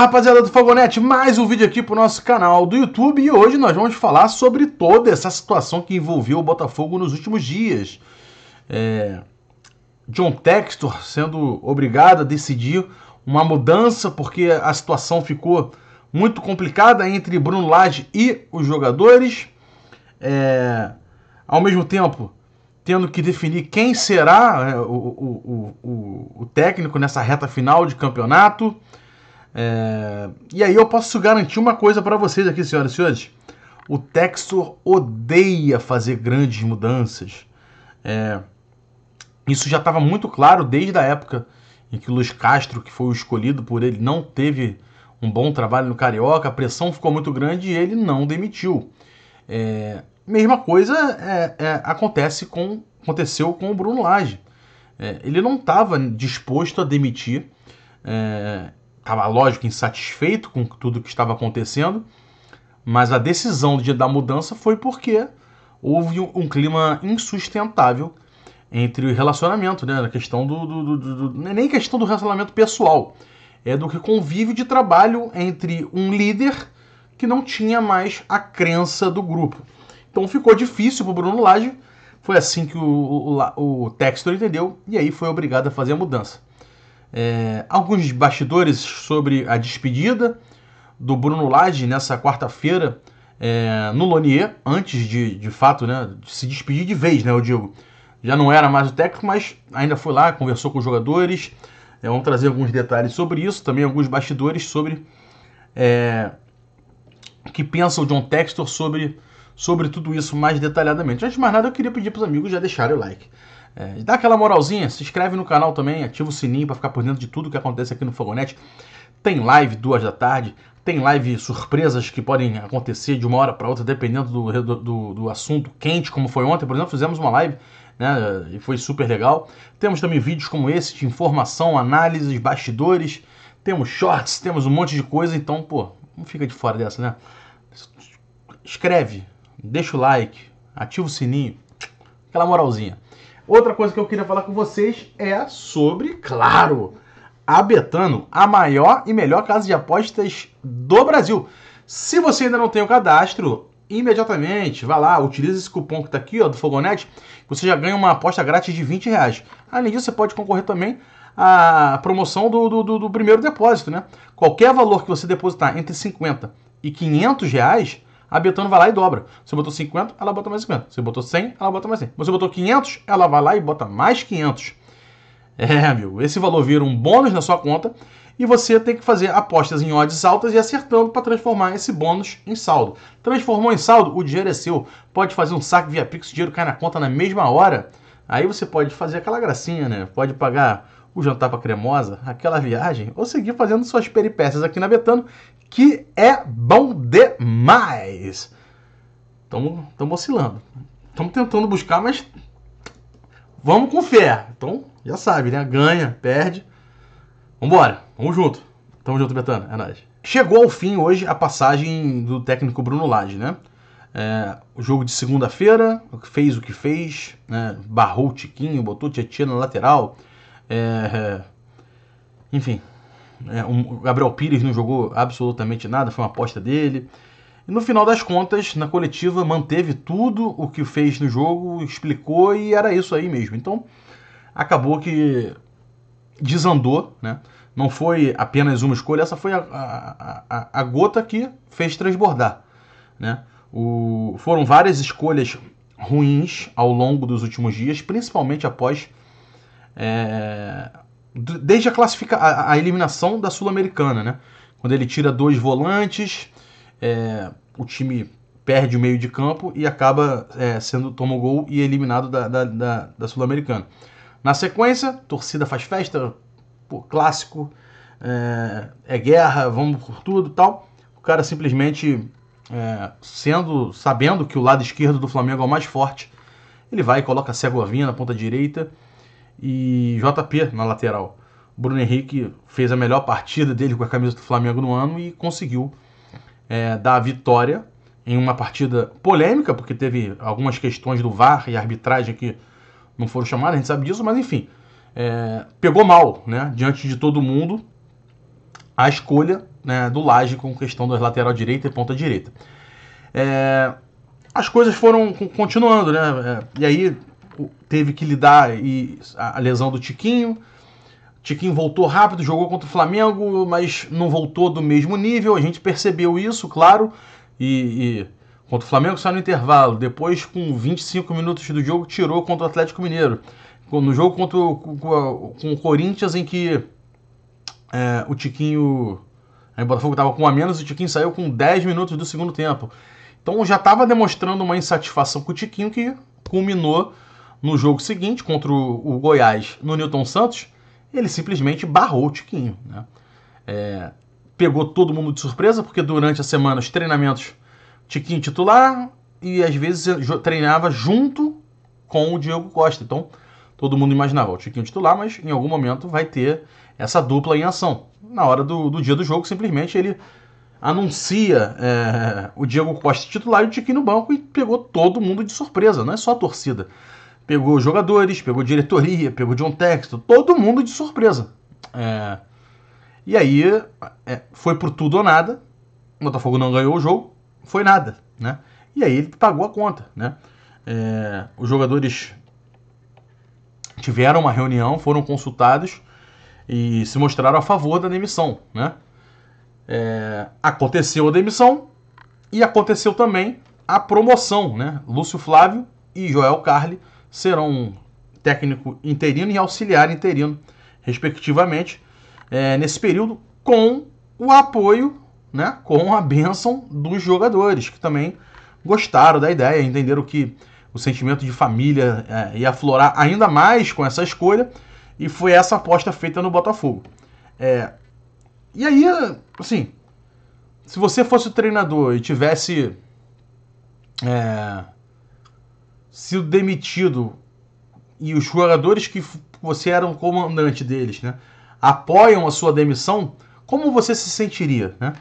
Fala rapaziada do Fogonete, mais um vídeo aqui pro nosso canal do YouTube e hoje nós vamos falar sobre toda essa situação que envolveu o Botafogo nos últimos dias. É... John Textor sendo obrigado a decidir uma mudança porque a situação ficou muito complicada entre Bruno Lage e os jogadores. É... Ao mesmo tempo, tendo que definir quem será né, o, o, o, o técnico nessa reta final de campeonato. É... E aí eu posso garantir uma coisa para vocês aqui, senhoras e senhores. O Textor odeia fazer grandes mudanças. É... Isso já estava muito claro desde a época em que o Luiz Castro, que foi o escolhido por ele, não teve um bom trabalho no Carioca, a pressão ficou muito grande e ele não demitiu. É... Mesma coisa é, é, acontece com, aconteceu com o Bruno Lage. É, ele não estava disposto a demitir. É, estava, lógico, insatisfeito com tudo que estava acontecendo, mas a decisão de, da mudança foi porque houve um, um clima insustentável entre o relacionamento, né? A questão do, do, do, do, Nem questão do relacionamento pessoal. É do que convívio de trabalho entre um líder que não tinha mais a crença do grupo. Então ficou difícil para o Bruno Lage. Foi assim que o, o, o Textor entendeu. E aí foi obrigado a fazer a mudança é, alguns bastidores sobre a despedida do Bruno Lage nessa quarta-feira é, no Lonier, antes de, de fato, né, de se despedir de vez, né, eu digo. Já não era mais o técnico, mas ainda foi lá, conversou com os jogadores. É, vamos trazer alguns detalhes sobre isso, também alguns bastidores sobre é, que pensa o John Textor sobre, sobre tudo isso mais detalhadamente. Antes de mais nada, eu queria pedir para os amigos já deixarem o like. É, dá aquela moralzinha, se inscreve no canal também, ativa o sininho para ficar por dentro de tudo que acontece aqui no Fogonete. Tem live duas da tarde, tem live surpresas que podem acontecer de uma hora para outra, dependendo do, do, do, assunto quente, como foi ontem. Por exemplo, fizemos uma live né, e foi super legal. Temos também vídeos como esse de informação, análises, bastidores. Temos shorts, temos um monte de coisa. Então, pô, não fica de fora dessa, né? Escreve, deixa o like, ativa o sininho, aquela moralzinha. Outra coisa que eu queria falar com vocês é sobre, claro, a Betano, a maior e melhor casa de apostas do Brasil. Se você ainda não tem o cadastro, imediatamente, vá lá, utilize esse cupom que está aqui, ó, do Fogonete, você já ganha uma aposta grátis de 20 reais. Além disso, você pode concorrer também à promoção do, do, do primeiro depósito, né? Qualquer valor que você depositar entre 50 e 500 reais, a Betano vai lá e dobra. Você botou 50, ela bota mais 50. Você botou 100, ela bota mais 100. Você botou 500, ela vai lá e bota mais 500. É, amigo, esse valor vira um bônus na sua conta e você tem que fazer apostas em odds altas e acertando para transformar esse bônus em saldo. Transformou em saldo, o dinheiro é seu. Pode fazer um saque via Pix, o dinheiro cai na conta na mesma hora. Aí você pode fazer aquela gracinha, né? Pode pagar o jantar para cremosa, aquela viagem, ou seguir fazendo suas peripécias aqui na Betano, que é bom demais. Estamos oscilando. Estamos tentando buscar, mas vamos com fé. Então, já sabe, né? Ganha, perde. Vambora, vamos junto. Tamo junto, Betano. É nóis. Chegou ao fim hoje a passagem do técnico Bruno Lage, né? É, o jogo de segunda-feira, fez o que fez, né? barrou o Tiquinho, botou o Tietchan na lateral. É, é enfim, né? o Gabriel Pires não jogou absolutamente nada, foi uma aposta dele. E no final das contas, na coletiva, manteve tudo o que fez no jogo, explicou e era isso aí mesmo. Então, acabou que desandou, né? Não foi apenas uma escolha, essa foi a, a, a, a gota que fez transbordar, né? O, foram várias escolhas ruins ao longo dos últimos dias, principalmente após é, desde a, classifica a, a eliminação da Sul-Americana, né? Quando ele tira dois volantes, é, o time perde o meio de campo e acaba é, sendo toma o gol e eliminado da, da, da, da Sul-Americana. Na sequência, torcida faz festa, pô, clássico, é, é, guerra, vamos por tudo tal. O cara simplesmente, é, sendo sabendo que o lado esquerdo do Flamengo é o mais forte, ele vai e coloca a Segovia na ponta direita e JP na lateral. Bruno Henrique fez a melhor partida dele com a camisa do Flamengo no ano e conseguiu é, dar a vitória em uma partida polêmica, porque teve algumas questões do VAR e arbitragem que não foram chamadas, a gente sabe disso, mas enfim, é, pegou mal, né, diante de todo mundo, a escolha né, do Laje com questão das lateral direita e ponta direita. É, as coisas foram continuando, né, é, e aí teve que lidar e a lesão do Tiquinho. Tiquinho voltou rápido, jogou contra o Flamengo, mas não voltou do mesmo nível. A gente percebeu isso, claro. E, e contra o Flamengo saiu no intervalo. Depois, com 25 minutos do jogo, tirou contra o Atlético Mineiro. No jogo contra o, com o Corinthians, em que é, o Tiquinho. Aí o Botafogo estava com a menos e o Tiquinho saiu com 10 minutos do segundo tempo. Então já estava demonstrando uma insatisfação com o Tiquinho que culminou no jogo seguinte, contra o, Goiás, no Newton Santos, ele simplesmente barrou o Tiquinho. Né? É, pegou todo mundo de surpresa, porque durante a semana os treinamentos, Tiquinho titular, e às vezes treinava junto com o Diego Costa. Então, todo mundo imaginava o Tiquinho titular, mas em algum momento vai ter essa dupla em ação. Na hora do, do dia do jogo, simplesmente ele anuncia é, o Diego Costa titular e o Tiquinho no banco e pegou todo mundo de surpresa, não é só a torcida. Pegou jogadores, pegou diretoria, pegou John Texto, todo mundo de surpresa. É... E aí é, foi por tudo ou nada. O Botafogo não ganhou o jogo, foi nada, né? E aí ele pagou a conta, né? É, os jogadores tiveram uma reunião, foram consultados e se mostraram a favor da demissão, né? É, aconteceu a demissão e aconteceu também a promoção, né? Lúcio Flávio e Joel Carli serão técnico interino e auxiliar interino, respectivamente, é, nesse período, com o apoio, né, com a bênção dos jogadores, que também gostaram da ideia, entenderam que o sentimento de família é, ia aflorar ainda mais com essa escolha, e foi essa aposta feita no Botafogo. É, e aí, assim, se você fosse o treinador e tivesse é, sido demitido e os jogadores que você era um comandante deles, né, apoiam a sua demissão, como você se sentiria, né?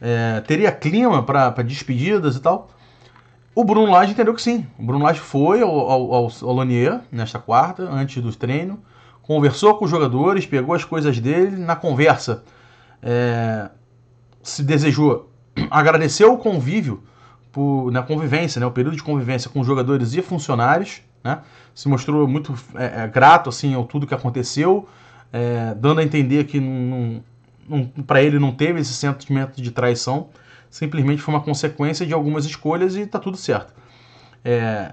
É, teria clima para despedidas e tal? O Bruno Lage entendeu que sim. O Bruno Lage foi ao, ao, ao, Lanier nesta quarta, antes do treino, conversou com os jogadores, pegou as coisas dele. Na conversa, é, se desejou, agradeceu o convívio por, na convivência, né, o período de convivência com jogadores e funcionários, né, se mostrou muito é, é grato assim ao tudo que aconteceu, é, dando a entender que para ele não teve esse sentimento de traição, simplesmente foi uma consequência de algumas escolhas e está tudo certo. É,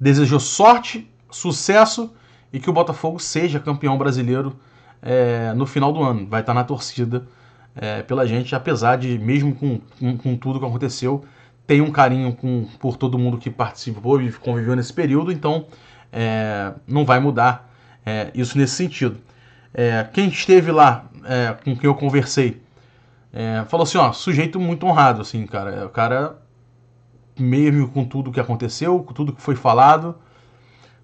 desejou sorte, sucesso e que o Botafogo seja campeão brasileiro é, no final do ano. Vai estar tá na torcida é, pela gente, apesar de mesmo com, com, com tudo que aconteceu tem um carinho com, por todo mundo que participou e conviveu nesse período, então é, não vai mudar é, isso nesse sentido. É, quem esteve lá, é, com quem eu conversei, é, falou assim, ó, sujeito muito honrado, assim, cara. É, o cara, mesmo com tudo que aconteceu, com tudo que foi falado,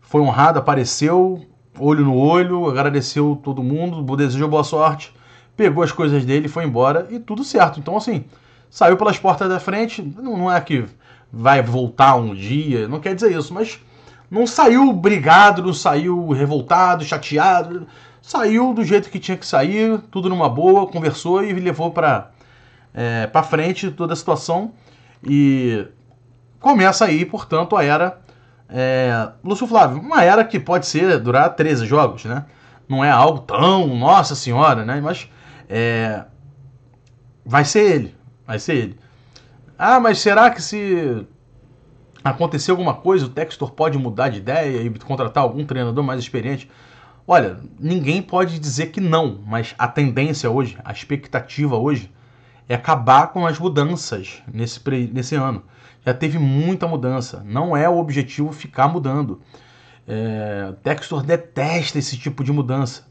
foi honrado, apareceu, olho no olho, agradeceu todo mundo, desejou boa sorte, pegou as coisas dele, foi embora e tudo certo. Então, assim, saiu pelas portas da frente. Não, não é que vai voltar um dia, não quer dizer isso, mas não saiu brigado, não saiu revoltado, chateado. Saiu do jeito que tinha que sair, tudo numa boa, conversou e levou para é, para frente toda a situação. E começa aí, portanto, a era é, Lúcio Flávio. Uma era que pode ser durar 13 jogos, né? Não é algo tão, nossa senhora, né? Mas é, vai ser ele. Vai ser ele. Ah, mas será que se acontecer alguma coisa, o Textor pode mudar de ideia e contratar algum treinador mais experiente? Olha, ninguém pode dizer que não, mas a tendência hoje, a expectativa hoje, é acabar com as mudanças nesse, nesse ano. Já teve muita mudança. Não é o objetivo ficar mudando. É, Textor detesta esse tipo de mudança.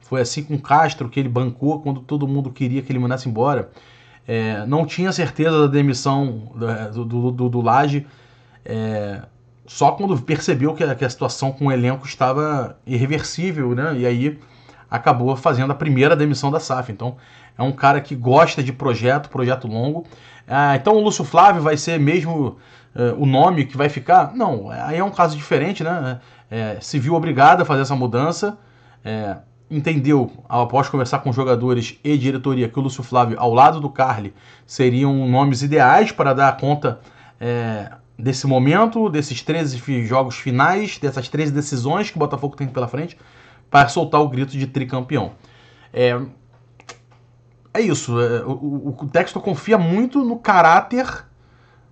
Foi assim com Castro, que ele bancou quando todo mundo queria que ele mandasse embora. É, não tinha certeza da demissão é, do, do, do, do Laje é, só quando percebeu que a, que a, situação com o elenco estava irreversível, né? E aí acabou fazendo a primeira demissão da SAF. Então é um cara que gosta de projeto, projeto longo. Ah, então o Lúcio Flávio vai ser mesmo eh, o nome que vai ficar? Não, aí é um caso diferente, né? É, é se viu obrigado a fazer essa mudança. É, entendeu, após conversar com jogadores e diretoria, que o Lúcio Flávio, ao lado do Carli, seriam nomes ideais para dar conta é, desse momento, desses 13 jogos finais, dessas 13 decisões que o Botafogo tem pela frente, para soltar o grito de tricampeão. É, é isso, é, o, o texto confia muito no caráter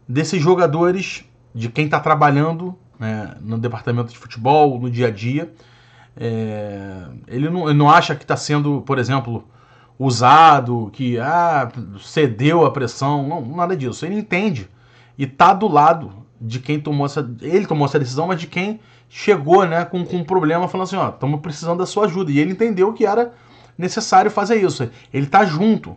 desses jogadores, de quem está trabalhando né, no departamento de futebol, no dia a dia é, ele não, ele não acha que está sendo, por exemplo, usado, que ah, cedeu à pressão, não, nada disso. Ele entende e está do lado de quem tomou essa, ele tomou essa decisão, mas de quem chegou, né, com, com um problema, falando assim, ó, estamos precisando da sua ajuda. E ele entendeu que era necessário fazer isso. Ele está junto.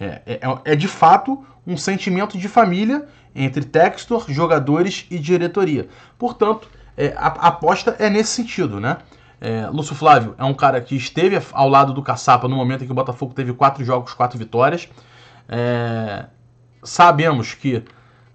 É, é, é, é de fato um sentimento de família entre Textor, jogadores e diretoria. Portanto, é, a, a aposta é nesse sentido, né? É, Lúcio Flávio é um cara que esteve ao lado do Caçapa no momento em que o Botafogo teve quatro jogos, quatro vitórias. É, sabemos que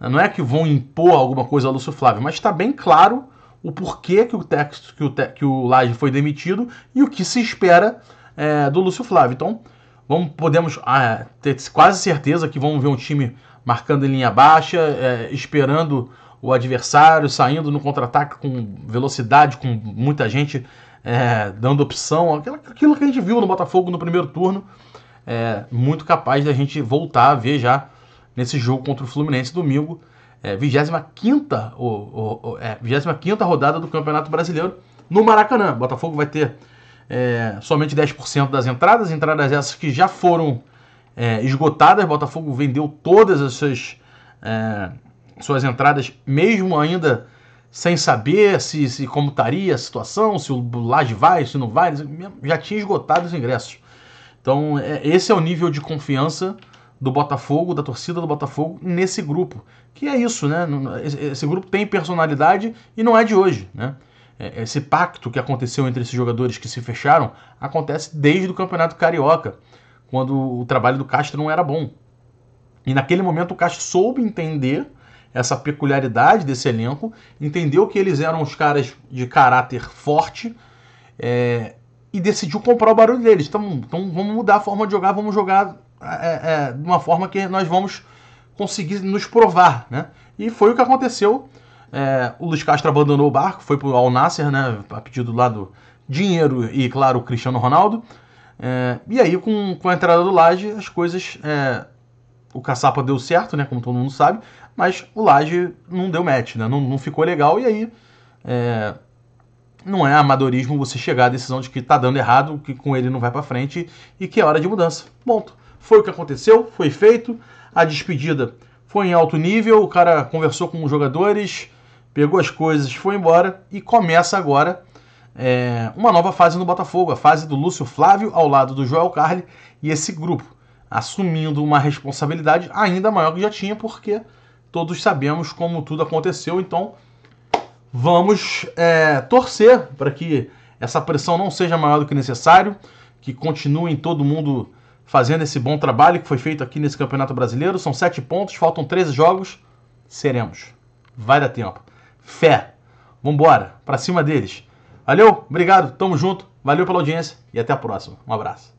não é que vão impor alguma coisa a Lúcio Flávio, mas está bem claro o porquê que o texto que o, te, que o Laje foi demitido e o que se espera é, do Lúcio Flávio. Então, vamos, podemos ah, ter quase certeza que vamos ver um time marcando em linha baixa, é, esperando o adversário, saindo no contra-ataque com velocidade, com muita gente é, dando opção, aquilo, aquilo que a gente viu no Botafogo no primeiro turno, é muito capaz da gente voltar a ver já nesse jogo contra o Fluminense domingo, é, 25ª, o, o, é, 25ª rodada do Campeonato Brasileiro no Maracanã. Botafogo vai ter é, somente 10% das entradas, entradas essas que já foram é, esgotadas. Botafogo vendeu todas as suas, é, suas entradas, mesmo ainda sem saber se, se como estaria a situação, se o Laje vai, se não vai, já tinha esgotado os ingressos. Então, é, esse é o nível de confiança do Botafogo, da torcida do Botafogo nesse grupo. Que é isso, né? Esse grupo tem personalidade e não é de hoje, né? É, esse pacto que aconteceu entre esses jogadores que se fecharam acontece desde o Campeonato Carioca, quando o trabalho do Castro não era bom. E naquele momento o Castro soube entender essa peculiaridade desse elenco, entendeu que eles eram os caras de caráter forte é, e decidiu comprar o barulho deles. Então, então, vamos mudar a forma de jogar, vamos jogar é, é, é de uma forma que nós vamos conseguir nos provar, né? E foi o que aconteceu. É, o Luiz Castro abandonou o barco, foi para o Al Nasser, né? A pedido lá do dinheiro e, claro, o Cristiano Ronaldo. É, e aí, com, com a entrada do Laje, as coisas. É, o caçapa deu certo, né? Como todo mundo sabe mas o Laje não deu match, né? Não, não ficou legal, e aí é, não é amadorismo você chegar à decisão de que tá dando errado, que com ele não vai para frente e que é hora de mudança. Ponto. Foi o que aconteceu, foi feito. A despedida foi em alto nível, o cara conversou com os jogadores, pegou as coisas, foi embora e começa agora é, uma nova fase no Botafogo, a fase do Lúcio Flávio ao lado do Joel Carli e esse grupo assumindo uma responsabilidade ainda maior que já tinha, porque todos sabemos como tudo aconteceu, então vamos é, torcer para que essa pressão não seja maior do que necessário, que continuem todo mundo fazendo esse bom trabalho que foi feito aqui nesse Campeonato Brasileiro. São sete pontos, faltam 13 jogos. Seremos. Vai dar tempo. Fé. Vambora, para cima deles. Valeu, obrigado, tamo junto, valeu pela audiência e até a próxima. Um abraço.